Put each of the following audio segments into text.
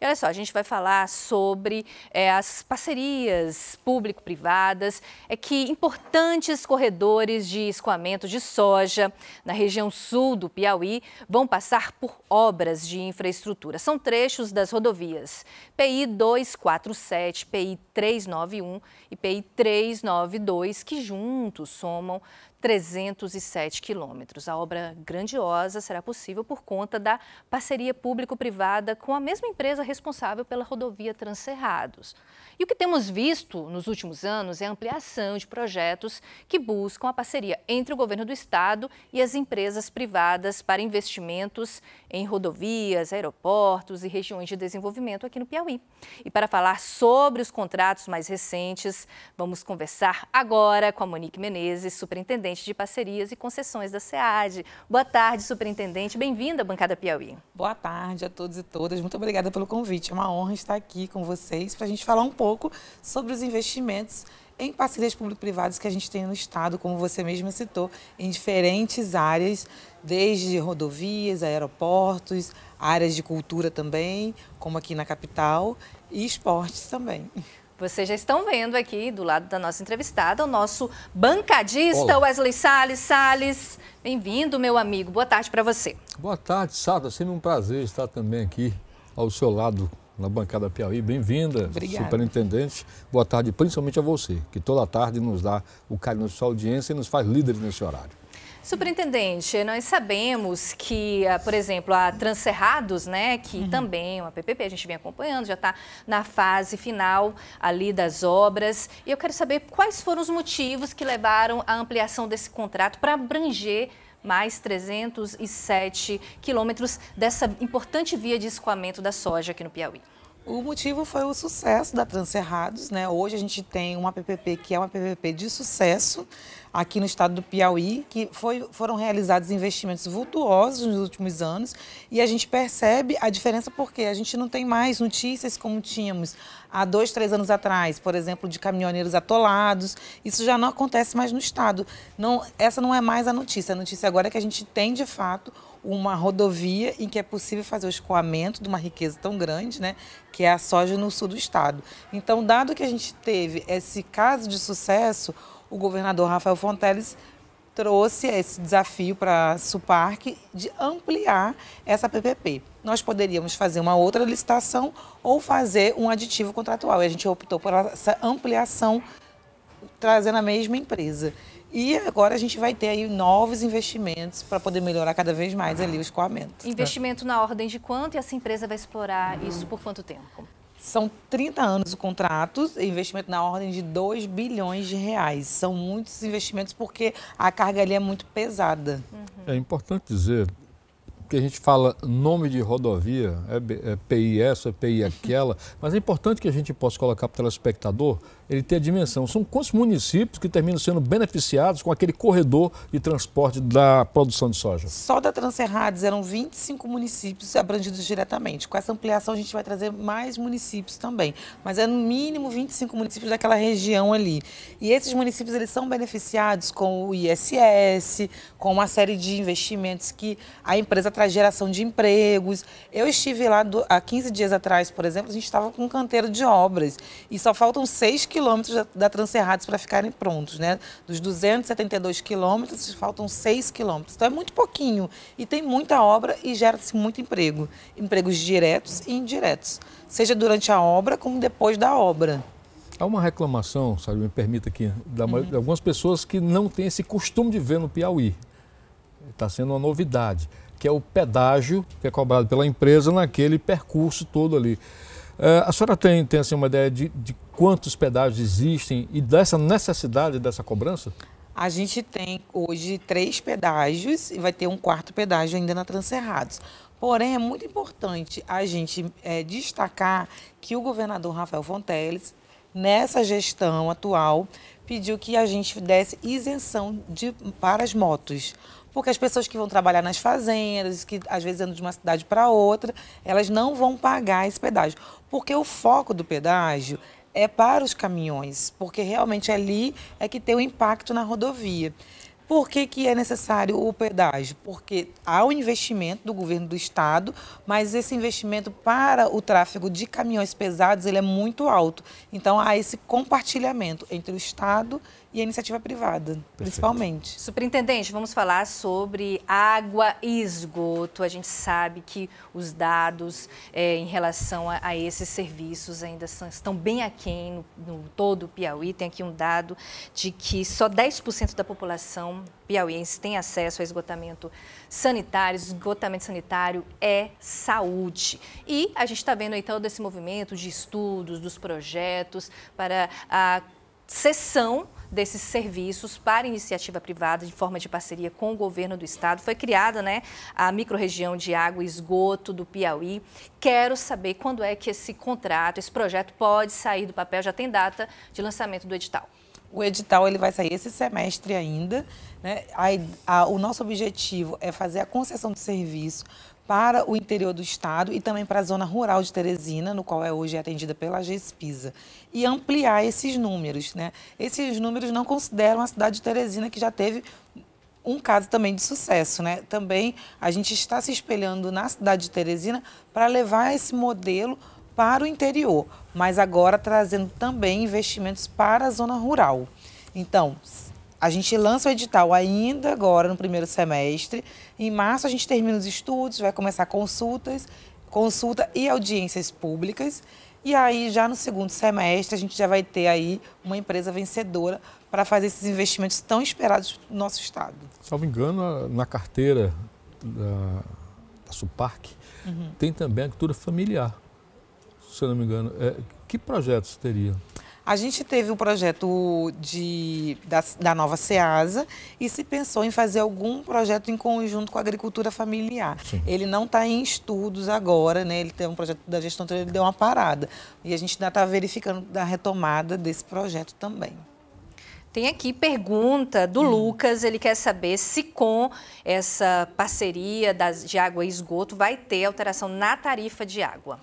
E olha só, a gente vai falar sobre é, as parcerias público-privadas, é que importantes corredores de escoamento de soja na região sul do Piauí vão passar por obras de infraestrutura. São trechos das rodovias PI 247, PI 391 e PI 392, que juntos somam 307 quilômetros. A obra grandiosa será possível por conta da parceria público-privada com a mesma empresa empresa responsável pela rodovia Transcerrados. E o que temos visto nos últimos anos é a ampliação de projetos que buscam a parceria entre o governo do estado e as empresas privadas para investimentos em rodovias, aeroportos e regiões de desenvolvimento aqui no Piauí. E para falar sobre os contratos mais recentes, vamos conversar agora com a Monique Menezes, superintendente de parcerias e concessões da SEAD. Boa tarde, superintendente. Bem-vinda à bancada Piauí. Boa tarde a todos e todas. Muito obrigada pelo pelo convite. É uma honra estar aqui com vocês para a gente falar um pouco sobre os investimentos em parcerias público-privadas que a gente tem no Estado, como você mesma citou, em diferentes áreas, desde rodovias, aeroportos, áreas de cultura também, como aqui na capital, e esportes também. Vocês já estão vendo aqui do lado da nossa entrevistada o nosso bancadista Olá. Wesley Sales. Sales, bem-vindo, meu amigo. Boa tarde para você. Boa tarde, Sato. É sempre um prazer estar também aqui ao seu lado na bancada Piauí. Bem-vinda, superintendente. Boa tarde, principalmente a você, que toda tarde nos dá o carinho da sua audiência e nos faz líderes nesse horário. Superintendente, nós sabemos que, ah, por exemplo, a Transcerrados, né, que uhum. também é uma PPP, a gente vem acompanhando, já está na fase final ali das obras. E eu quero saber quais foram os motivos que levaram à ampliação desse contrato para abranger mais 307 quilômetros dessa importante via de escoamento da soja aqui no Piauí. O motivo foi o sucesso da Transcerrados, né? Hoje a gente tem uma PPP que é uma PPP de sucesso aqui no estado do Piauí, que foi, foram realizados investimentos vultuosos nos últimos anos e a gente percebe a diferença porque a gente não tem mais notícias como tínhamos há dois, três anos atrás, por exemplo, de caminhoneiros atolados. Isso já não acontece mais no Estado. Não, essa não é mais a notícia. A notícia agora é que a gente tem, de fato, uma rodovia em que é possível fazer o escoamento de uma riqueza tão grande, né, que é a soja no sul do estado. Então, dado que a gente teve esse caso de sucesso, o governador Rafael Fonteles trouxe esse desafio para a Suparc de ampliar essa PPP. Nós poderíamos fazer uma outra licitação ou fazer um aditivo contratual. E a gente optou por essa ampliação trazendo a mesma empresa. E agora a gente vai ter aí novos investimentos para poder melhorar cada vez mais ali o escoamento. Investimento na ordem de quanto e essa empresa vai explorar isso por quanto tempo? São 30 anos o contrato, investimento na ordem de 2 bilhões de reais. São muitos investimentos porque a carga ali é muito pesada. Uhum. É importante dizer que a gente fala nome de rodovia, é, é PI essa, é PI aquela, mas é importante que a gente possa colocar para o telespectador ele tem a dimensão. São quantos municípios que terminam sendo beneficiados com aquele corredor de transporte da produção de soja? Só da Transcerrados eram 25 municípios abrangidos diretamente. Com essa ampliação a gente vai trazer mais municípios também, mas é no mínimo 25 municípios daquela região ali. E esses municípios eles são beneficiados com o ISS, com uma série de investimentos que a empresa traz geração de empregos. Eu estive lá do, há 15 dias atrás, por exemplo, a gente estava com um canteiro de obras e só faltam seis quilômetros da, Transcerrados para ficarem prontos, né? Dos 272 quilômetros, faltam 6 quilômetros. Então é muito pouquinho e tem muita obra e gera-se muito emprego. Empregos diretos e indiretos, seja durante a obra como depois da obra. Há uma reclamação, sabe, me permita aqui, da, uhum. de algumas pessoas que não têm esse costume de ver no Piauí. Está sendo uma novidade, que é o pedágio que é cobrado pela empresa naquele percurso todo ali. Uh, a senhora tem, tem assim, uma ideia de, de quantos pedágios existem e dessa necessidade dessa cobrança? A gente tem hoje três pedágios e vai ter um quarto pedágio ainda na Transcerrados. Porém, é muito importante a gente é, destacar que o governador Rafael Fonteles, nessa gestão atual, pediu que a gente desse isenção de, para as motos porque as pessoas que vão trabalhar nas fazendas, que às vezes andam de uma cidade para outra, elas não vão pagar esse pedágio. Porque o foco do pedágio é para os caminhões, porque realmente ali é que tem o um impacto na rodovia. Por que, que é necessário o pedágio? Porque há o um investimento do governo do estado, mas esse investimento para o tráfego de caminhões pesados ele é muito alto. Então há esse compartilhamento entre o estado e a iniciativa privada, Perfeito. principalmente. Superintendente, vamos falar sobre água e esgoto. A gente sabe que os dados é, em relação a, a, esses serviços ainda são, estão bem aquém no, no todo o Piauí. Tem aqui um dado de que só 10% da população piauiense tem acesso a esgotamento sanitário. Esgotamento sanitário é saúde. E a gente está vendo aí todo esse movimento de estudos, dos projetos para a cessão desses serviços para iniciativa privada de forma de parceria com o governo do estado. Foi criada né, a microrregião de água e esgoto do Piauí. Quero saber quando é que esse contrato, esse projeto pode sair do papel, já tem data de lançamento do edital. O edital ele vai sair esse semestre ainda. Né? A, a, o nosso objetivo é fazer a concessão de serviço para o interior do estado e também para a zona rural de Teresina, no qual é hoje atendida pela GESPISA, e ampliar esses números. Né? Esses números não consideram a cidade de Teresina, que já teve um caso também de sucesso, né? Também a gente está se espelhando na cidade de Teresina para levar esse modelo para o interior, mas agora trazendo também investimentos para a zona rural. Então, a gente lança o edital ainda agora no primeiro semestre. Em março a gente termina os estudos, vai começar consultas, consulta e audiências públicas. E aí já no segundo semestre a gente já vai ter aí uma empresa vencedora para fazer esses investimentos tão esperados no nosso estado. Salvo engano, na carteira da, da uhum. tem também a agricultura familiar se eu não me engano. É, que projetos teria? A gente teve o um projeto de, da, da, nova SEASA e se pensou em fazer algum projeto em conjunto com a agricultura familiar. Sim. Ele não está em estudos agora, né? Ele tem um projeto da gestão, então ele deu uma parada. E a gente ainda está verificando a retomada desse projeto também. Tem aqui pergunta do hum. Lucas, ele quer saber se com essa parceria das, de água e esgoto vai ter alteração na tarifa de água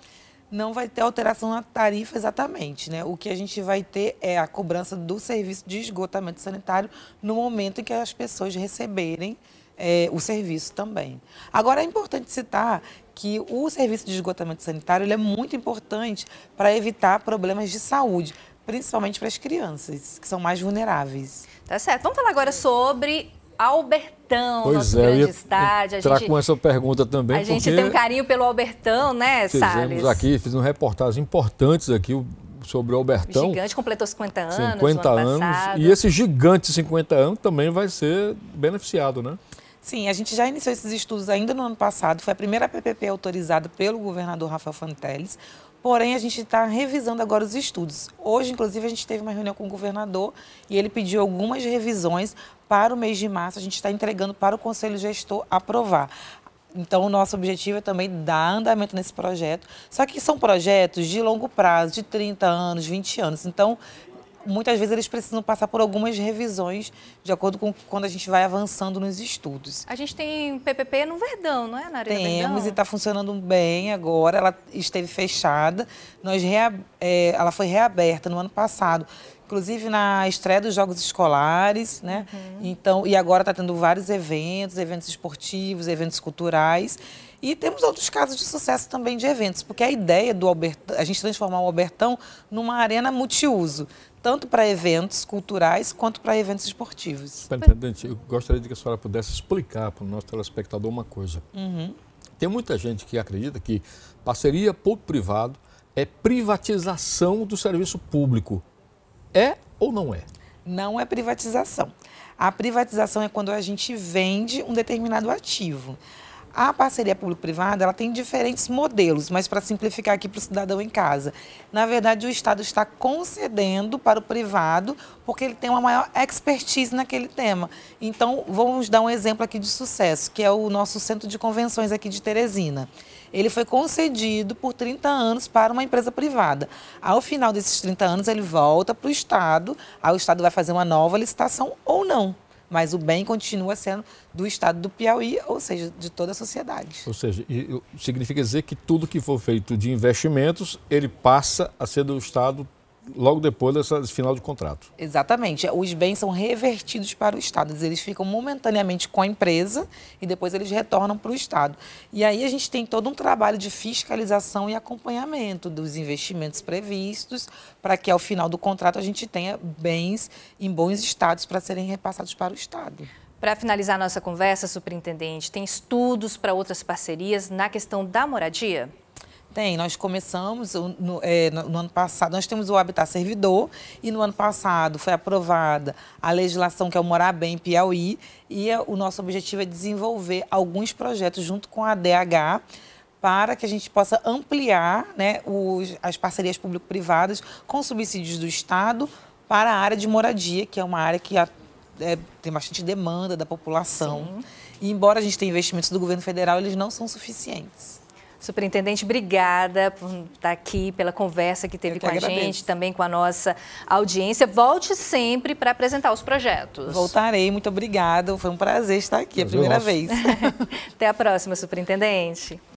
não vai ter alteração na tarifa exatamente, né? O que a gente vai ter é a cobrança do serviço de esgotamento sanitário no momento em que as pessoas receberem é, o serviço também. Agora é importante citar que o serviço de esgotamento sanitário ele é muito importante para evitar problemas de saúde, principalmente para as crianças, que são mais vulneráveis. Tá certo. Vamos falar agora sobre Albert Albertão, pois nosso é, grande eu estádio. A gente, com essa pergunta também. A gente tem um carinho pelo Albertão, né, fizemos Salles? aqui, fizemos reportagens importantes aqui sobre o Albertão. O gigante completou 50 anos. 50 anos. Passado. E esse gigante de 50 anos também vai ser beneficiado, né? Sim, a gente já iniciou esses estudos ainda no ano passado. Foi a primeira PPP autorizada pelo governador Rafael Fanteles. Porém, a gente está revisando agora os estudos. Hoje, inclusive, a gente teve uma reunião com o governador e ele pediu algumas revisões para o mês de março. A gente está entregando para o Conselho Gestor aprovar. Então, o nosso objetivo é também dar andamento nesse projeto. Só que são projetos de longo prazo, de 30 anos, 20 anos. Então, muitas vezes eles precisam passar por algumas revisões de acordo com quando a gente vai avançando nos estudos. A gente tem PPP no Verdão, não é, na Arena Temos Verdão? e está funcionando bem agora. Ela esteve fechada, nós rea... é, ela foi reaberta no ano passado inclusive na estreia dos Jogos Escolares, né? Uhum. Então, e agora está tendo vários eventos, eventos esportivos, eventos culturais. E temos outros casos de sucesso também de eventos, porque a ideia do Albertão, a gente transformar o Albertão numa arena multiuso tanto para eventos culturais quanto para eventos esportivos. Superintendente, tá eu gostaria de que a senhora pudesse explicar para o nosso telespectador uma coisa. Uhum. Tem muita gente que acredita que parceria público-privado é privatização do serviço público. É ou não é? Não é privatização. A privatização é quando a gente vende um determinado ativo. A parceria público-privada ela tem diferentes modelos, mas para simplificar aqui para o cidadão em casa, na verdade o Estado está concedendo para o privado porque ele tem uma maior expertise naquele tema. Então vamos dar um exemplo aqui de sucesso, que é o nosso centro de convenções aqui de Teresina. Ele foi concedido por 30 anos para uma empresa privada. Ao final desses 30 anos ele volta para o Estado, aí o Estado vai fazer uma nova licitação ou não mas o bem continua sendo do Estado do Piauí, ou seja, de toda a sociedade. Ou seja, significa dizer que tudo que for feito de investimentos, ele passa a ser do Estado logo depois dessa, desse final de contrato. Exatamente. É, os bens são revertidos para o Estado. Eles ficam momentaneamente com a empresa e depois eles retornam para o Estado. E aí a gente tem todo um trabalho de fiscalização e acompanhamento dos investimentos previstos para que ao final do contrato a gente tenha bens em bons estados para serem repassados para o Estado. Para finalizar nossa conversa, superintendente, tem estudos para outras parcerias na questão da moradia? Tem, nós começamos no, é, no, ano passado, nós temos o Habitat Servidor e no ano passado foi aprovada a legislação que é o Morar Bem Piauí e é, o nosso objetivo é desenvolver alguns projetos junto com a DH para que a gente possa ampliar né, os, as parcerias público-privadas com subsídios do Estado para a área de moradia, que é uma área que a, é, tem bastante demanda da população. Sim. E embora a gente tenha investimentos do governo federal, eles não são suficientes. Superintendente, obrigada por estar aqui, pela conversa que teve que com a gente, também com a nossa audiência. Volte sempre para apresentar os projetos. Voltarei, muito obrigada. Foi um prazer estar aqui, é a primeira vez. Até a próxima, superintendente.